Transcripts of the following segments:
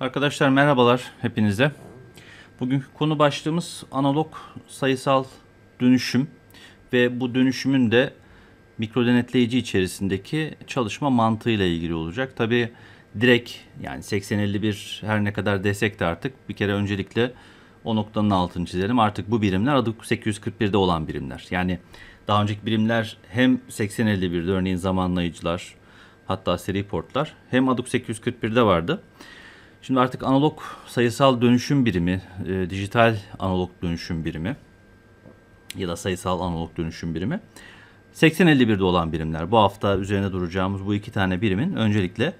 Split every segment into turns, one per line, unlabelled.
Arkadaşlar merhabalar hepinize. Bugünkü konu başlığımız analog sayısal dönüşüm ve bu dönüşümün de mikro denetleyici içerisindeki çalışma mantığıyla ilgili olacak. Tabi direkt yani 8051 her ne kadar desek de artık bir kere öncelikle o noktanın altını çizelim. Artık bu birimler adı 841'de olan birimler. Yani daha önceki birimler hem 8051'de örneğin zamanlayıcılar hatta seri portlar hem ADUK 841'de vardı. Şimdi artık analog sayısal dönüşüm birimi, e, dijital analog dönüşüm birimi ya da sayısal analog dönüşüm birimi 8051'de olan birimler. Bu hafta üzerine duracağımız bu iki tane birimin öncelikle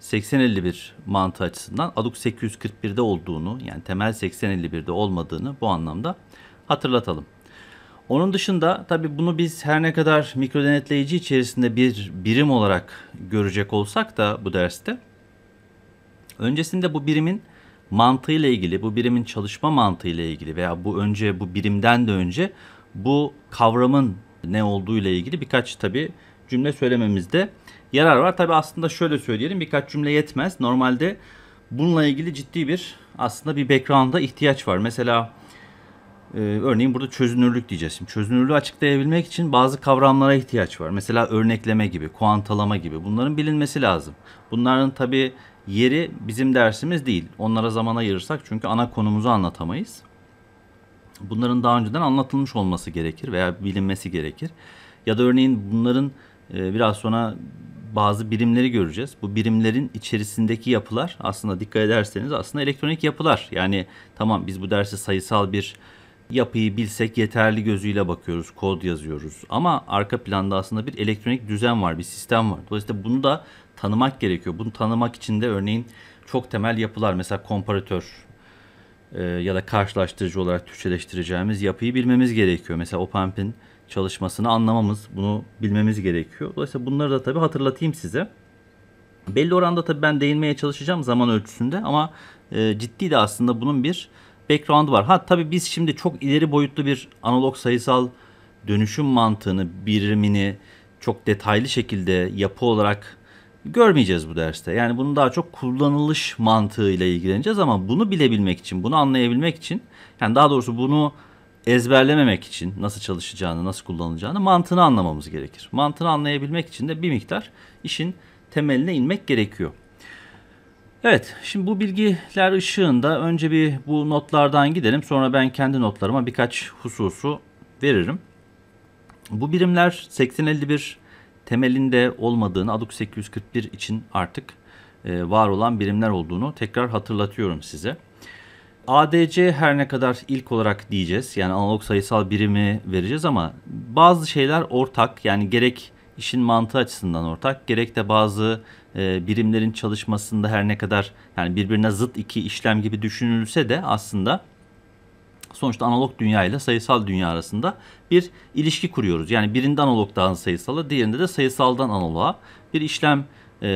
8051 mantığı açısından ADUK 841'de olduğunu yani temel 8051'de olmadığını bu anlamda hatırlatalım. Onun dışında tabi bunu biz her ne kadar mikro denetleyici içerisinde bir birim olarak görecek olsak da bu derste Öncesinde bu birimin mantığıyla ilgili, bu birimin çalışma mantığıyla ilgili veya bu önce bu birimden de önce bu kavramın ne olduğu ile ilgili birkaç tabi cümle söylememizde yarar var. Tabi aslında şöyle söyleyelim birkaç cümle yetmez. Normalde bununla ilgili ciddi bir aslında bir background'a ihtiyaç var. Mesela e, örneğin burada çözünürlük diyeceğiz. Şimdi çözünürlüğü açıklayabilmek için bazı kavramlara ihtiyaç var. Mesela örnekleme gibi, kuantalama gibi bunların bilinmesi lazım. Bunların tabi yeri bizim dersimiz değil. Onlara zaman ayırırsak çünkü ana konumuzu anlatamayız. Bunların daha önceden anlatılmış olması gerekir veya bilinmesi gerekir. Ya da örneğin bunların e, biraz sonra bazı birimleri göreceğiz. Bu birimlerin içerisindeki yapılar aslında dikkat ederseniz aslında elektronik yapılar. Yani tamam biz bu dersi sayısal bir yapıyı bilsek yeterli gözüyle bakıyoruz, kod yazıyoruz. Ama arka planda aslında bir elektronik düzen var, bir sistem var. Dolayısıyla bunu da tanımak gerekiyor. Bunu tanımak için de örneğin çok temel yapılar mesela komparatör e, ya da karşılaştırıcı olarak Türkçeleştireceğimiz yapıyı bilmemiz gerekiyor. Mesela OpenP'in çalışmasını anlamamız, bunu bilmemiz gerekiyor. Dolayısıyla bunları da tabii hatırlatayım size. Belli oranda tabii ben değinmeye çalışacağım zaman ölçüsünde ama e, ciddi de aslında bunun bir background var. Ha tabii biz şimdi çok ileri boyutlu bir analog sayısal dönüşüm mantığını, birimini çok detaylı şekilde yapı olarak görmeyeceğiz bu derste. Yani bunu daha çok kullanılış mantığıyla ilgileneceğiz ama bunu bilebilmek için, bunu anlayabilmek için yani daha doğrusu bunu ezberlememek için nasıl çalışacağını, nasıl kullanılacağını mantığını anlamamız gerekir. Mantığını anlayabilmek için de bir miktar işin temeline inmek gerekiyor. Evet, şimdi bu bilgiler ışığında önce bir bu notlardan gidelim. Sonra ben kendi notlarıma birkaç hususu veririm. Bu birimler 8051 temelinde olmadığını ADUK 841 için artık e, var olan birimler olduğunu tekrar hatırlatıyorum size. ADC her ne kadar ilk olarak diyeceğiz yani analog sayısal birimi vereceğiz ama bazı şeyler ortak yani gerek işin mantığı açısından ortak gerek de bazı e, birimlerin çalışmasında her ne kadar yani birbirine zıt iki işlem gibi düşünülse de aslında sonuçta analog dünya ile sayısal dünya arasında bir ilişki kuruyoruz. Yani birinde analogdan sayısala, diğerinde de sayısaldan analoğa bir işlem e,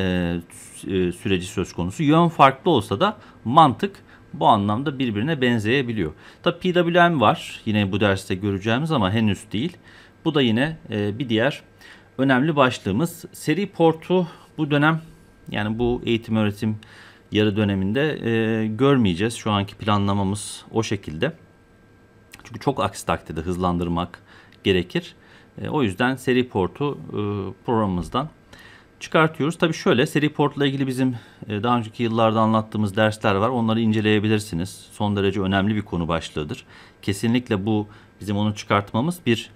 e süreci söz konusu. Yön farklı olsa da mantık bu anlamda birbirine benzeyebiliyor. Tabi PWM var yine bu derste göreceğimiz ama henüz değil. Bu da yine e, bir diğer önemli başlığımız. Seri portu bu dönem yani bu eğitim öğretim yarı döneminde e, görmeyeceğiz. Şu anki planlamamız o şekilde. Çünkü çok aksi takdirde hızlandırmak gerekir. E, o yüzden seri portu e, programımızdan çıkartıyoruz. Tabi şöyle seri portla ilgili bizim e, daha önceki yıllarda anlattığımız dersler var. Onları inceleyebilirsiniz. Son derece önemli bir konu başlığıdır. Kesinlikle bu bizim onu çıkartmamız bir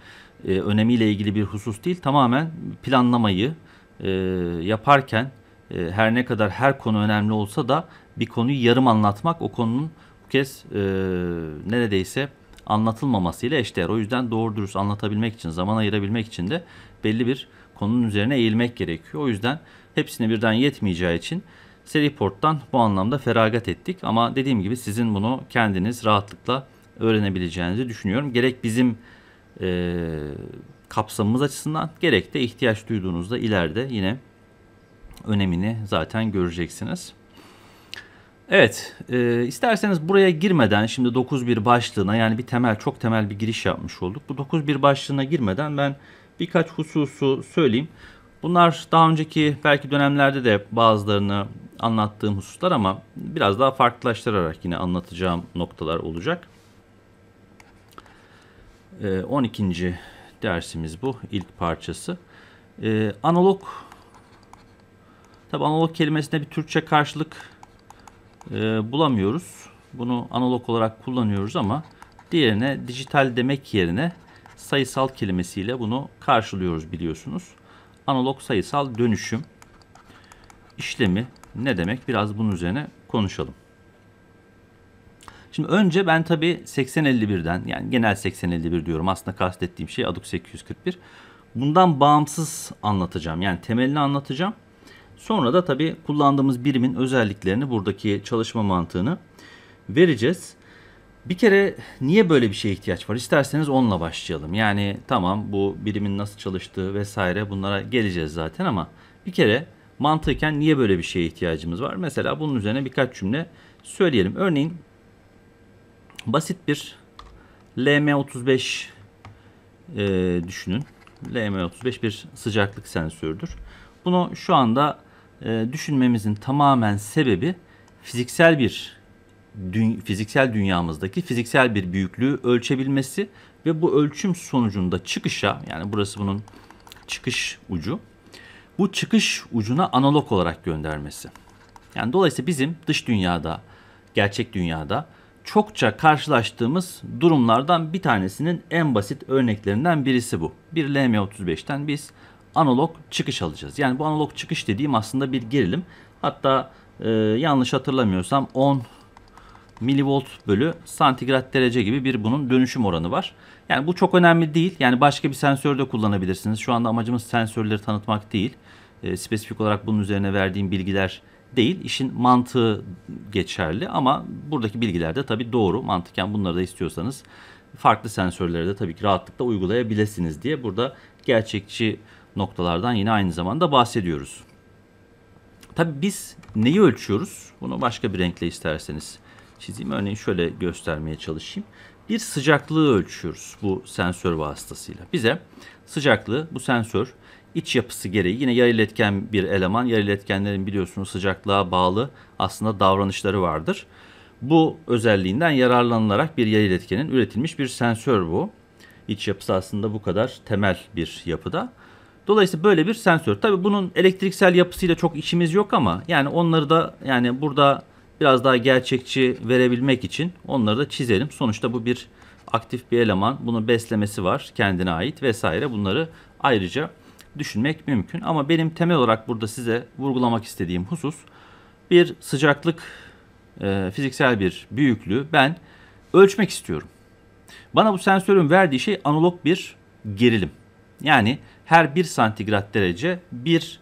e, önemiyle ilgili bir husus değil. Tamamen planlamayı e, yaparken e, her ne kadar her konu önemli olsa da bir konuyu yarım anlatmak o konunun bu kez e, neredeyse anlatılmamasıyla eşdeğer. O yüzden doğru dürüst anlatabilmek için, zaman ayırabilmek için de belli bir konunun üzerine eğilmek gerekiyor. O yüzden hepsine birden yetmeyeceği için seri porttan bu anlamda feragat ettik. Ama dediğim gibi sizin bunu kendiniz rahatlıkla öğrenebileceğinizi düşünüyorum. Gerek bizim e, kapsamımız açısından gerek de ihtiyaç duyduğunuzda ileride yine önemini zaten göreceksiniz. Evet, e, isterseniz buraya girmeden şimdi 9.1 başlığına yani bir temel çok temel bir giriş yapmış olduk. Bu 9.1 başlığına girmeden ben birkaç hususu söyleyeyim. Bunlar daha önceki belki dönemlerde de bazılarını anlattığım hususlar ama biraz daha farklılaştırarak yine anlatacağım noktalar olacak. E, 12. dersimiz bu ilk parçası. E, analog, tabi analog kelimesine bir Türkçe karşılık e, bulamıyoruz. Bunu analog olarak kullanıyoruz ama diğerine dijital demek yerine sayısal kelimesiyle bunu karşılıyoruz biliyorsunuz. Analog sayısal dönüşüm işlemi ne demek biraz bunun üzerine konuşalım. Şimdi önce ben tabii 8051'den yani genel 8051 diyorum aslında kastettiğim şey ADUK 841. Bundan bağımsız anlatacağım yani temelini anlatacağım. Sonra da tabii kullandığımız birimin özelliklerini, buradaki çalışma mantığını vereceğiz. Bir kere niye böyle bir şeye ihtiyaç var? İsterseniz onunla başlayalım. Yani tamam bu birimin nasıl çalıştığı vesaire bunlara geleceğiz zaten ama bir kere mantıken niye böyle bir şeye ihtiyacımız var? Mesela bunun üzerine birkaç cümle söyleyelim. Örneğin basit bir LM35 e, düşünün. LM35 bir sıcaklık sensörüdür. Bunu şu anda e, düşünmemizin tamamen sebebi fiziksel bir dü fiziksel dünyamızdaki fiziksel bir büyüklüğü ölçebilmesi ve bu ölçüm sonucunda çıkışa yani burası bunun çıkış ucu bu çıkış ucuna analog olarak göndermesi. Yani dolayısıyla bizim dış dünyada, gerçek dünyada çokça karşılaştığımız durumlardan bir tanesinin en basit örneklerinden birisi bu. Bir LM35'ten biz analog çıkış alacağız. Yani bu analog çıkış dediğim aslında bir gerilim. Hatta e, yanlış hatırlamıyorsam 10 milivolt bölü santigrat derece gibi bir bunun dönüşüm oranı var. Yani bu çok önemli değil. Yani başka bir sensörde kullanabilirsiniz. Şu anda amacımız sensörleri tanıtmak değil. E, spesifik olarak bunun üzerine verdiğim bilgiler değil. İşin mantığı geçerli ama buradaki bilgiler de tabii doğru. Mantıken bunları da istiyorsanız farklı sensörlere de tabii ki rahatlıkla uygulayabilirsiniz diye burada gerçekçi noktalardan yine aynı zamanda bahsediyoruz. Tabii biz neyi ölçüyoruz? Bunu başka bir renkle isterseniz çizeyim. Örneğin şöyle göstermeye çalışayım. Bir sıcaklığı ölçüyoruz bu sensör vasıtasıyla. Bize sıcaklığı bu sensör iç yapısı gereği yine yarı iletken bir eleman. Yarı iletkenlerin biliyorsunuz sıcaklığa bağlı aslında davranışları vardır. Bu özelliğinden yararlanılarak bir yarı iletkenin üretilmiş bir sensör bu. İç yapısı aslında bu kadar temel bir yapıda. Dolayısıyla böyle bir sensör. Tabi bunun elektriksel yapısıyla çok işimiz yok ama yani onları da yani burada biraz daha gerçekçi verebilmek için onları da çizelim. Sonuçta bu bir aktif bir eleman. Bunun beslemesi var kendine ait vesaire. Bunları ayrıca düşünmek mümkün. Ama benim temel olarak burada size vurgulamak istediğim husus bir sıcaklık e, fiziksel bir büyüklüğü ben ölçmek istiyorum. Bana bu sensörün verdiği şey analog bir gerilim. Yani her bir santigrat derece 1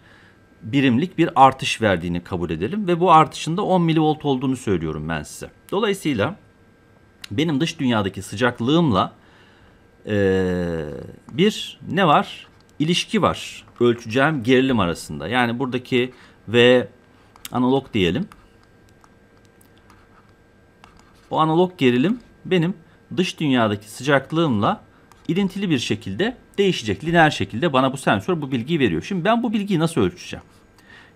birimlik bir artış verdiğini kabul edelim ve bu artışın da 10 milivolt olduğunu söylüyorum ben size. Dolayısıyla benim dış dünyadaki sıcaklığımla ee, bir ne var? İlişki var ölçeceğim gerilim arasında. Yani buradaki V analog diyelim. O analog gerilim benim dış dünyadaki sıcaklığımla ilintili bir şekilde değişecek. Lineer şekilde bana bu sensör bu bilgiyi veriyor. Şimdi ben bu bilgiyi nasıl ölçeceğim?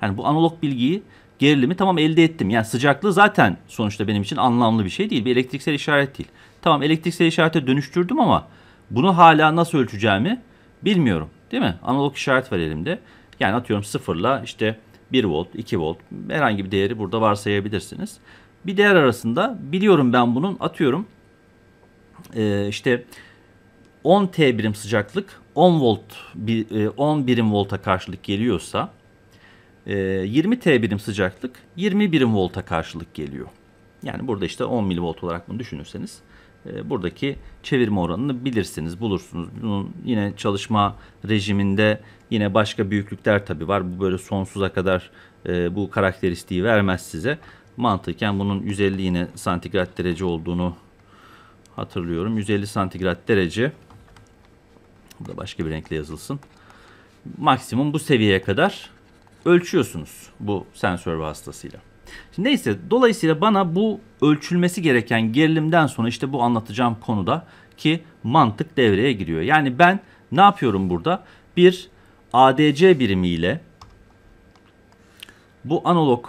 Yani bu analog bilgiyi gerilimi tamam elde ettim. Yani sıcaklığı zaten sonuçta benim için anlamlı bir şey değil. Bir elektriksel işaret değil. Tamam elektriksel işarete dönüştürdüm ama bunu hala nasıl ölçeceğimi bilmiyorum. Değil mi? Analog işaret var elimde. Yani atıyorum sıfırla işte 1 volt, 2 volt herhangi bir değeri burada varsayabilirsiniz. Bir değer arasında biliyorum ben bunun atıyorum işte 10 T birim sıcaklık 10 volt 10 e, birim volta karşılık geliyorsa 20 e, T birim sıcaklık 20 birim volta karşılık geliyor. Yani burada işte 10 milivolt olarak bunu düşünürseniz e, buradaki çevirme oranını bilirsiniz, bulursunuz. Bunun yine çalışma rejiminde yine başka büyüklükler tabii var. Bu böyle sonsuza kadar bu karakteristiği vermez size. Mantıken bunun 150 yine santigrat derece olduğunu hatırlıyorum. 150 santigrat derece bu da başka bir renkle yazılsın. Maksimum bu seviyeye kadar ölçüyorsunuz bu sensör vasıtasıyla. Şimdi neyse dolayısıyla bana bu ölçülmesi gereken gerilimden sonra işte bu anlatacağım konuda ki mantık devreye giriyor. Yani ben ne yapıyorum burada? Bir ADC birimiyle bu analog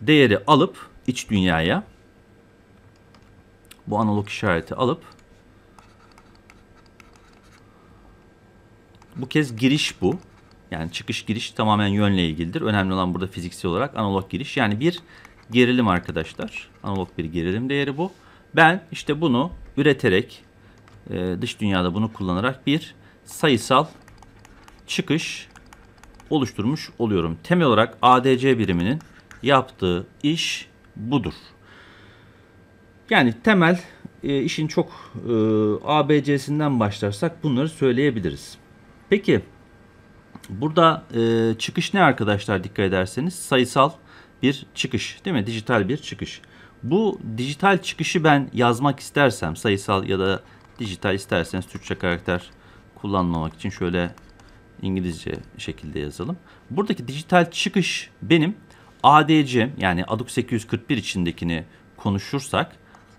değeri alıp iç dünyaya bu analog işareti alıp Bu kez giriş bu. Yani çıkış giriş tamamen yönle ilgilidir. Önemli olan burada fiziksel olarak analog giriş. Yani bir gerilim arkadaşlar. Analog bir gerilim değeri bu. Ben işte bunu üreterek e, dış dünyada bunu kullanarak bir sayısal çıkış oluşturmuş oluyorum. Temel olarak ADC biriminin yaptığı iş budur. Yani temel e, işin çok e, ABC'sinden başlarsak bunları söyleyebiliriz. Peki burada e, çıkış ne arkadaşlar dikkat ederseniz sayısal bir çıkış değil mi? Dijital bir çıkış. Bu dijital çıkışı ben yazmak istersem sayısal ya da dijital isterseniz Türkçe karakter kullanmamak için şöyle İngilizce şekilde yazalım. Buradaki dijital çıkış benim ADC yani ADUK 841 içindekini konuşursak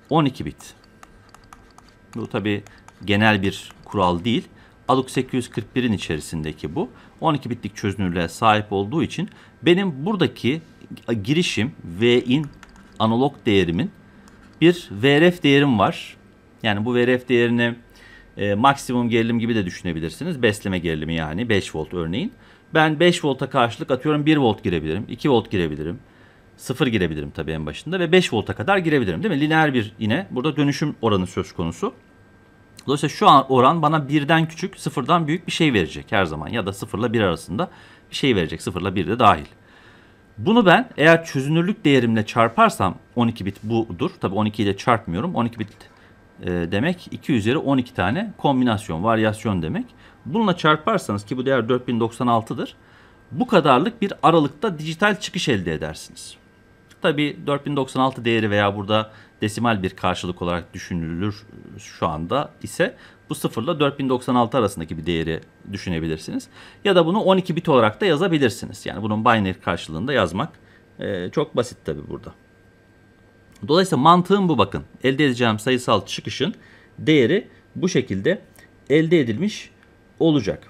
12 bit. Bu tabi genel bir kural değil. ALUX 841'in içerisindeki bu. 12 bitlik çözünürlüğe sahip olduğu için benim buradaki girişim Vin analog değerimin bir VRF değerim var. Yani bu VRF değerini e, maksimum gerilim gibi de düşünebilirsiniz. Besleme gerilimi yani 5 volt örneğin. Ben 5 volta karşılık atıyorum 1 volt girebilirim, 2 volt girebilirim. 0 girebilirim tabii en başında ve 5 volta kadar girebilirim değil mi? Lineer bir yine burada dönüşüm oranı söz konusu. Dolayısıyla şu an oran bana birden küçük sıfırdan büyük bir şey verecek her zaman ya da sıfırla bir arasında bir şey verecek sıfırla bir de dahil. Bunu ben eğer çözünürlük değerimle çarparsam 12 bit budur. Tabi 12 ile çarpmıyorum. 12 bit e, demek 2 üzeri 12 tane kombinasyon, varyasyon demek. Bununla çarparsanız ki bu değer 4096'dır. Bu kadarlık bir aralıkta dijital çıkış elde edersiniz. Tabi 4096 değeri veya burada desimal bir karşılık olarak düşünülür e, şu anda ise bu sıfırla 4096 arasındaki bir değeri düşünebilirsiniz. Ya da bunu 12 bit olarak da yazabilirsiniz. Yani bunun binary karşılığında yazmak e, çok basit tabi burada. Dolayısıyla mantığım bu bakın. Elde edeceğim sayısal çıkışın değeri bu şekilde elde edilmiş olacak.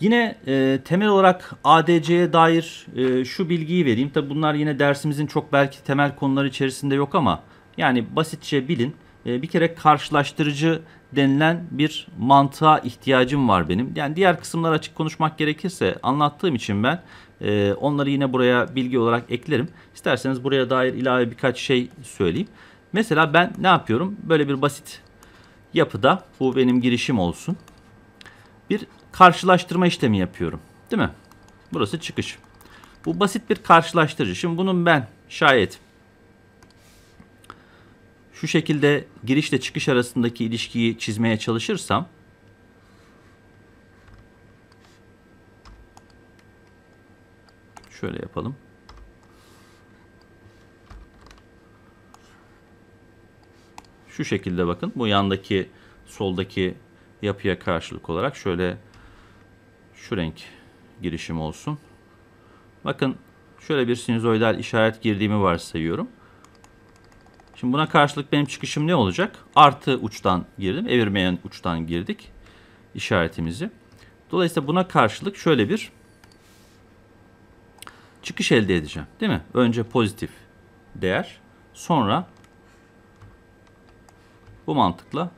Yine e, temel olarak ADC'ye dair e, şu bilgiyi vereyim. Tabi bunlar yine dersimizin çok belki temel konuları içerisinde yok ama yani basitçe bilin ee, bir kere karşılaştırıcı denilen bir mantığa ihtiyacım var benim. Yani diğer kısımlar açık konuşmak gerekirse anlattığım için ben e, onları yine buraya bilgi olarak eklerim. İsterseniz buraya dair ilave birkaç şey söyleyeyim. Mesela ben ne yapıyorum? Böyle bir basit yapıda bu benim girişim olsun. Bir karşılaştırma işlemi yapıyorum. Değil mi? Burası çıkış. Bu basit bir karşılaştırıcı. Şimdi bunun ben şayet şu şekilde girişle çıkış arasındaki ilişkiyi çizmeye çalışırsam şöyle yapalım. Şu şekilde bakın. Bu yandaki soldaki yapıya karşılık olarak şöyle şu renk girişim olsun. Bakın şöyle bir sinüzoidal işaret girdiğimi varsayıyorum. Şimdi buna karşılık benim çıkışım ne olacak? Artı uçtan girdim. Evirmeyen uçtan girdik işaretimizi. Dolayısıyla buna karşılık şöyle bir çıkış elde edeceğim. Değil mi? Önce pozitif değer. Sonra bu mantıkla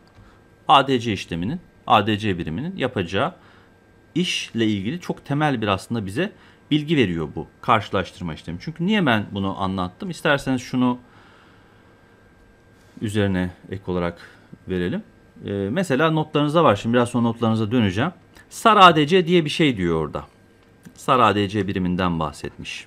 ADC işleminin, ADC biriminin yapacağı işle ilgili çok temel bir aslında bize bilgi veriyor bu karşılaştırma işlemi. Çünkü niye ben bunu anlattım? İsterseniz şunu üzerine ek olarak verelim. E, mesela notlarınızda var. Şimdi biraz sonra notlarınıza döneceğim. Sar ADC diye bir şey diyor orada. Sar ADC biriminden bahsetmiş.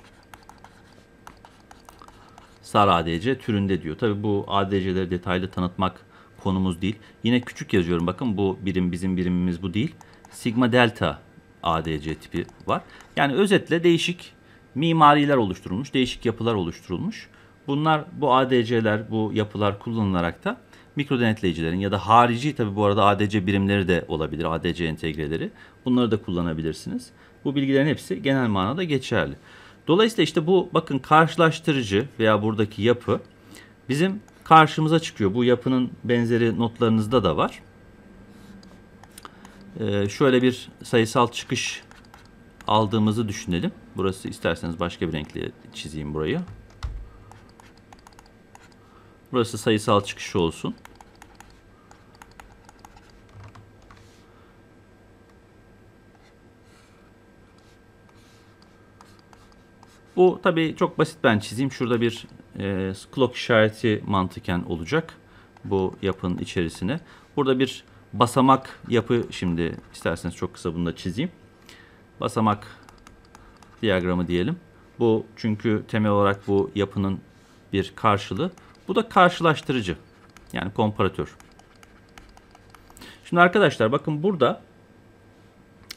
Sar ADC türünde diyor. Tabi bu ADC'leri detaylı tanıtmak konumuz değil. Yine küçük yazıyorum. Bakın bu birim bizim birimimiz bu değil. Sigma delta ADC tipi var. Yani özetle değişik mimariler oluşturulmuş, değişik yapılar oluşturulmuş. Bunlar bu ADC'ler, bu yapılar kullanılarak da mikro denetleyicilerin ya da harici tabi bu arada ADC birimleri de olabilir, ADC entegreleri. Bunları da kullanabilirsiniz. Bu bilgilerin hepsi genel manada geçerli. Dolayısıyla işte bu bakın karşılaştırıcı veya buradaki yapı bizim karşımıza çıkıyor. Bu yapının benzeri notlarınızda da var. Ee, şöyle bir sayısal çıkış aldığımızı düşünelim. Burası isterseniz başka bir renkle çizeyim burayı. Burası sayısal çıkışı olsun. Bu tabii çok basit ben çizeyim. Şurada bir e, clock işareti mantıken olacak bu yapının içerisine. Burada bir basamak yapı şimdi isterseniz çok kısa bunu da çizeyim. Basamak diyagramı diyelim. Bu çünkü temel olarak bu yapının bir karşılığı. Bu da karşılaştırıcı. Yani komparatör. Şimdi arkadaşlar bakın burada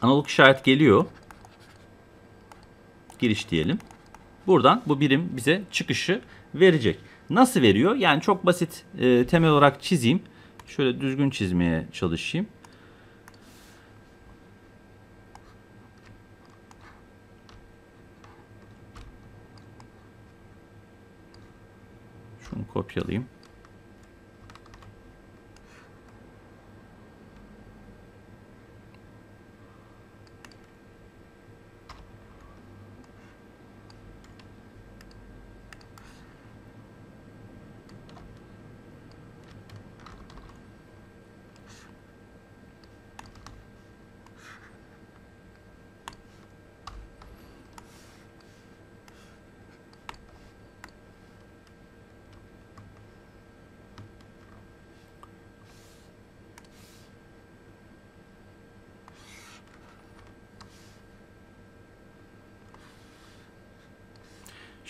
analog işaret geliyor. Giriş diyelim. Buradan bu birim bize çıkışı verecek. Nasıl veriyor? Yani çok basit e, temel olarak çizeyim. Şöyle düzgün çizmeye çalışayım. purely.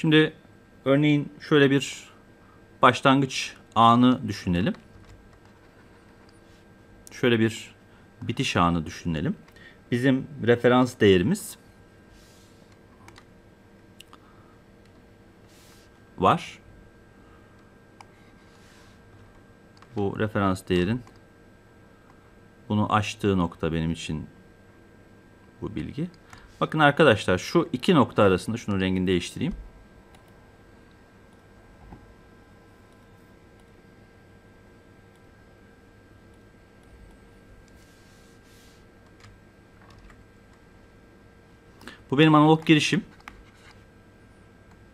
Şimdi örneğin şöyle bir başlangıç anı düşünelim. Şöyle bir bitiş anı düşünelim. Bizim referans değerimiz var. Bu referans değerin bunu aştığı nokta benim için bu bilgi. Bakın arkadaşlar şu iki nokta arasında şunu rengini değiştireyim. Bu benim analog girişim.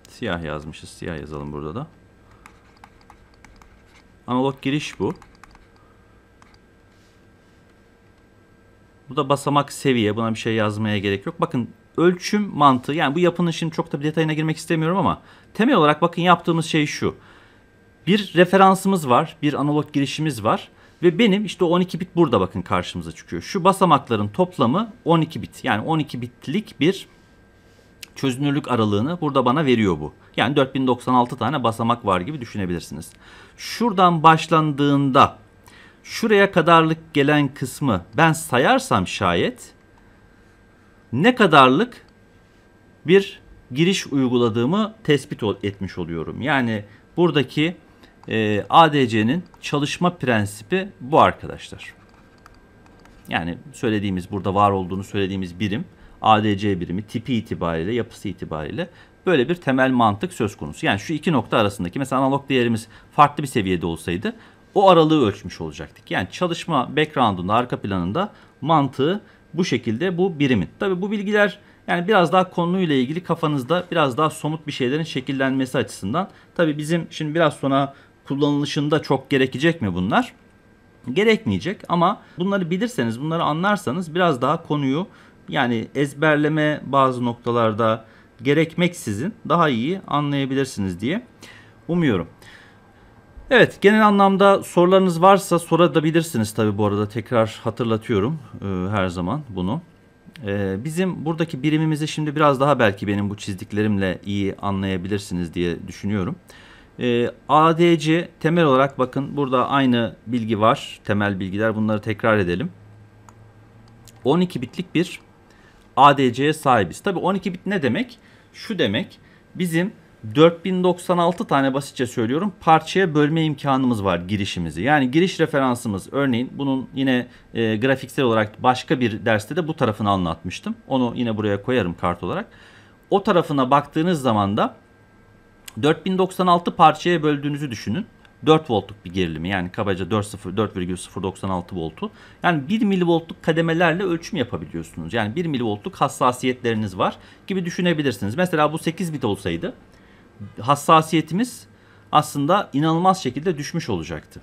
Siyah yazmışız. Siyah yazalım burada da. Analog giriş bu. Bu da basamak seviye. Buna bir şey yazmaya gerek yok. Bakın ölçüm mantığı. Yani bu yapının şimdi çok da bir detayına girmek istemiyorum ama temel olarak bakın yaptığımız şey şu. Bir referansımız var. Bir analog girişimiz var. Ve benim işte 12 bit burada bakın karşımıza çıkıyor. Şu basamakların toplamı 12 bit. Yani 12 bitlik bir çözünürlük aralığını burada bana veriyor bu. Yani 4096 tane basamak var gibi düşünebilirsiniz. Şuradan başlandığında şuraya kadarlık gelen kısmı ben sayarsam şayet ne kadarlık bir giriş uyguladığımı tespit etmiş oluyorum. Yani buradaki e, ee, ADC'nin çalışma prensibi bu arkadaşlar. Yani söylediğimiz burada var olduğunu söylediğimiz birim ADC birimi tipi itibariyle yapısı itibariyle böyle bir temel mantık söz konusu. Yani şu iki nokta arasındaki mesela analog değerimiz farklı bir seviyede olsaydı o aralığı ölçmüş olacaktık. Yani çalışma background'unda arka planında mantığı bu şekilde bu birimin. Tabi bu bilgiler yani biraz daha konuyla ilgili kafanızda biraz daha somut bir şeylerin şekillenmesi açısından. Tabi bizim şimdi biraz sonra kullanılışında çok gerekecek mi bunlar? Gerekmeyecek ama bunları bilirseniz, bunları anlarsanız biraz daha konuyu yani ezberleme bazı noktalarda gerekmeksizin daha iyi anlayabilirsiniz diye umuyorum. Evet genel anlamda sorularınız varsa sorabilirsiniz tabi bu arada tekrar hatırlatıyorum e, her zaman bunu. E, bizim buradaki birimimizi şimdi biraz daha belki benim bu çizdiklerimle iyi anlayabilirsiniz diye düşünüyorum. E, ee, ADC temel olarak bakın burada aynı bilgi var. Temel bilgiler bunları tekrar edelim. 12 bitlik bir ADC'ye sahibiz. tabii 12 bit ne demek? Şu demek bizim 4096 tane basitçe söylüyorum parçaya bölme imkanımız var girişimizi. Yani giriş referansımız örneğin bunun yine e, grafiksel olarak başka bir derste de bu tarafını anlatmıştım. Onu yine buraya koyarım kart olarak. O tarafına baktığınız zaman da 4096 parçaya böldüğünüzü düşünün. 4 voltluk bir gerilimi yani kabaca 4,096 voltu. Yani 1 milivoltluk kademelerle ölçüm yapabiliyorsunuz. Yani 1 milivoltluk hassasiyetleriniz var gibi düşünebilirsiniz. Mesela bu 8 bit olsaydı hassasiyetimiz aslında inanılmaz şekilde düşmüş olacaktı.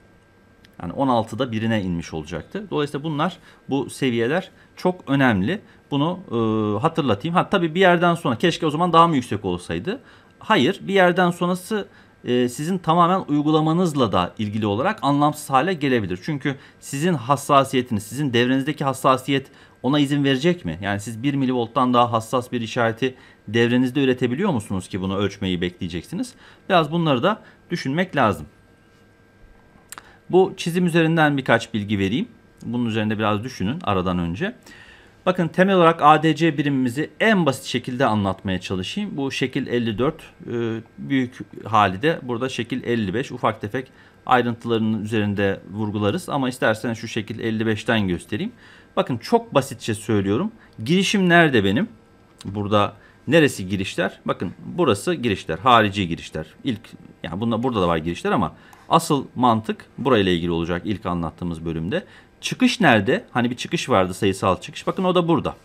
Yani 16'da birine inmiş olacaktı. Dolayısıyla bunlar bu seviyeler çok önemli. Bunu e, hatırlatayım. Ha tabii bir yerden sonra keşke o zaman daha mı yüksek olsaydı. Hayır bir yerden sonrası e, sizin tamamen uygulamanızla da ilgili olarak anlamsız hale gelebilir. Çünkü sizin hassasiyetiniz, sizin devrenizdeki hassasiyet ona izin verecek mi? Yani siz 1 milivolttan daha hassas bir işareti devrenizde üretebiliyor musunuz ki bunu ölçmeyi bekleyeceksiniz? Biraz bunları da düşünmek lazım. Bu çizim üzerinden birkaç bilgi vereyim. Bunun üzerinde biraz düşünün aradan önce. Bakın temel olarak ADC birimimizi en basit şekilde anlatmaya çalışayım. Bu şekil 54 e, büyük hali de burada şekil 55 ufak tefek ayrıntılarının üzerinde vurgularız. Ama istersen şu şekil 55'ten göstereyim. Bakın çok basitçe söylüyorum. Girişim nerede benim? Burada neresi girişler? Bakın burası girişler, harici girişler. İlk yani bunda burada da var girişler ama asıl mantık burayla ilgili olacak ilk anlattığımız bölümde. Çıkış nerede? Hani bir çıkış vardı sayısal çıkış. Bakın o da burada.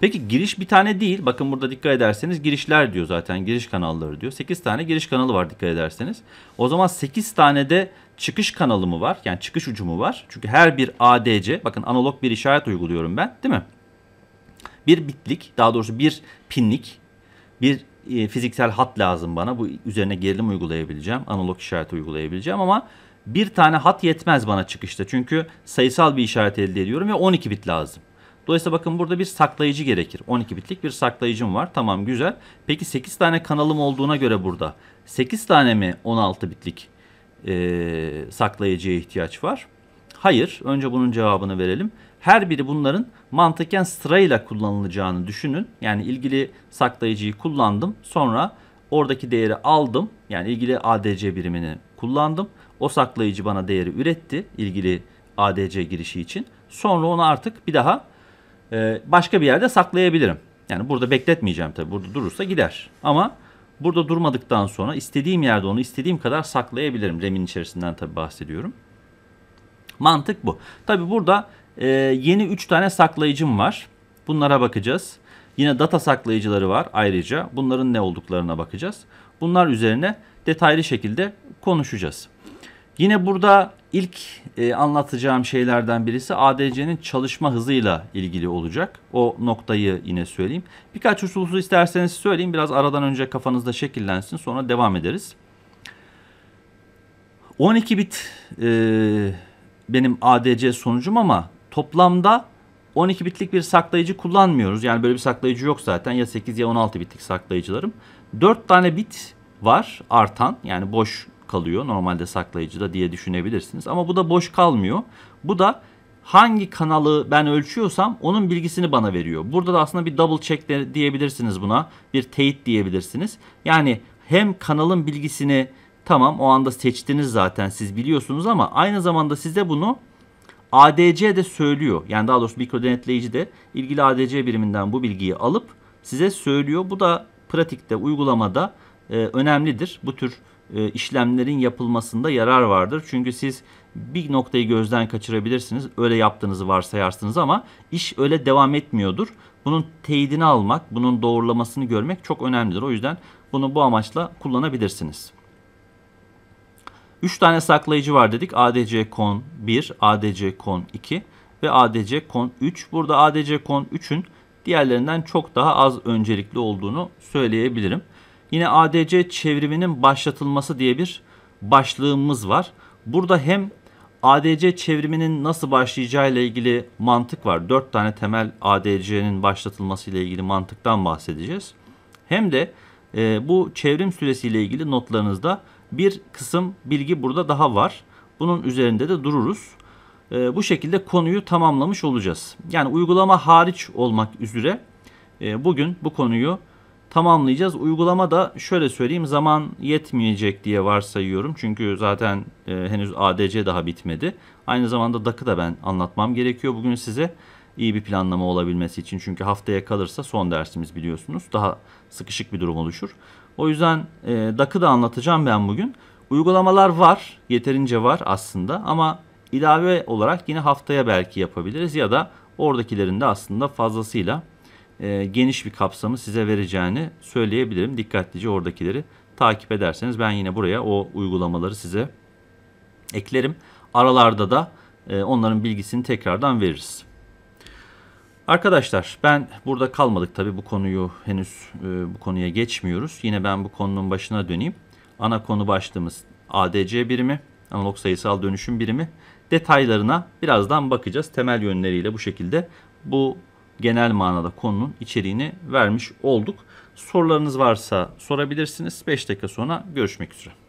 Peki giriş bir tane değil. Bakın burada dikkat ederseniz girişler diyor zaten. Giriş kanalları diyor. 8 tane giriş kanalı var dikkat ederseniz. O zaman 8 tane de çıkış kanalı mı var? Yani çıkış ucu mu var? Çünkü her bir ADC bakın analog bir işaret uyguluyorum ben değil mi? Bir bitlik daha doğrusu bir pinlik bir e, fiziksel hat lazım bana. Bu üzerine gerilim uygulayabileceğim. Analog işareti uygulayabileceğim ama bir tane hat yetmez bana çıkışta. Çünkü sayısal bir işaret elde ediyorum ve 12 bit lazım. Dolayısıyla bakın burada bir saklayıcı gerekir. 12 bitlik bir saklayıcım var. Tamam güzel. Peki 8 tane kanalım olduğuna göre burada 8 tane mi 16 bitlik e, saklayıcıya ihtiyaç var? Hayır. Önce bunun cevabını verelim. Her biri bunların mantıken sırayla kullanılacağını düşünün. Yani ilgili saklayıcıyı kullandım. Sonra oradaki değeri aldım. Yani ilgili ADC birimini kullandım. O saklayıcı bana değeri üretti ilgili ADC girişi için. Sonra onu artık bir daha e, başka bir yerde saklayabilirim. Yani burada bekletmeyeceğim tabii. Burada durursa gider. Ama burada durmadıktan sonra istediğim yerde onu istediğim kadar saklayabilirim. Rem'in içerisinden tabii bahsediyorum. Mantık bu. Tabii burada e, yeni 3 tane saklayıcım var. Bunlara bakacağız. Yine data saklayıcıları var ayrıca. Bunların ne olduklarına bakacağız. Bunlar üzerine detaylı şekilde konuşacağız. Yine burada ilk e, anlatacağım şeylerden birisi ADC'nin çalışma hızıyla ilgili olacak. O noktayı yine söyleyeyim. Birkaç hususu isterseniz söyleyeyim. Biraz aradan önce kafanızda şekillensin sonra devam ederiz. 12 bit e, benim ADC sonucum ama toplamda 12 bitlik bir saklayıcı kullanmıyoruz. Yani böyle bir saklayıcı yok zaten. Ya 8 ya 16 bitlik saklayıcılarım. 4 tane bit var artan yani boş kalıyor normalde saklayıcıda diye düşünebilirsiniz. Ama bu da boş kalmıyor. Bu da hangi kanalı ben ölçüyorsam onun bilgisini bana veriyor. Burada da aslında bir double check de diyebilirsiniz buna. Bir teyit diyebilirsiniz. Yani hem kanalın bilgisini tamam o anda seçtiniz zaten siz biliyorsunuz ama aynı zamanda size bunu ADC de söylüyor. Yani daha doğrusu mikro denetleyici de ilgili ADC biriminden bu bilgiyi alıp size söylüyor. Bu da pratikte, uygulamada e, önemlidir. Bu tür e, işlemlerin yapılmasında yarar vardır. Çünkü siz bir noktayı gözden kaçırabilirsiniz. Öyle yaptığınızı varsayarsınız ama iş öyle devam etmiyordur. Bunun teyidini almak, bunun doğrulamasını görmek çok önemlidir. O yüzden bunu bu amaçla kullanabilirsiniz. 3 tane saklayıcı var dedik. ADC con 1, ADC con 2 ve ADC con 3. Burada ADC con 3'ün diğerlerinden çok daha az öncelikli olduğunu söyleyebilirim. Yine ADC çevriminin başlatılması diye bir başlığımız var. Burada hem ADC çevriminin nasıl başlayacağı ile ilgili mantık var. 4 tane temel ADC'nin başlatılması ile ilgili mantıktan bahsedeceğiz. Hem de e, bu çevrim süresiyle ilgili notlarınızda bir kısım bilgi burada daha var. Bunun üzerinde de dururuz. E, bu şekilde konuyu tamamlamış olacağız. Yani uygulama hariç olmak üzere e, bugün bu konuyu tamamlayacağız. Uygulama da şöyle söyleyeyim zaman yetmeyecek diye varsayıyorum. Çünkü zaten e, henüz ADC daha bitmedi. Aynı zamanda DAC'ı da ben anlatmam gerekiyor bugün size. iyi bir planlama olabilmesi için. Çünkü haftaya kalırsa son dersimiz biliyorsunuz. Daha sıkışık bir durum oluşur. O yüzden e, DAC'ı da anlatacağım ben bugün. Uygulamalar var. Yeterince var aslında. Ama ilave olarak yine haftaya belki yapabiliriz. Ya da oradakilerin de aslında fazlasıyla e, geniş bir kapsamı size vereceğini söyleyebilirim. Dikkatlice oradakileri takip ederseniz ben yine buraya o uygulamaları size eklerim. Aralarda da e, onların bilgisini tekrardan veririz. Arkadaşlar ben burada kalmadık tabi bu konuyu henüz e, bu konuya geçmiyoruz. Yine ben bu konunun başına döneyim. Ana konu başlığımız ADC birimi, analog sayısal dönüşüm birimi. Detaylarına birazdan bakacağız. Temel yönleriyle bu şekilde bu genel manada konunun içeriğini vermiş olduk. Sorularınız varsa sorabilirsiniz. 5 dakika sonra görüşmek üzere.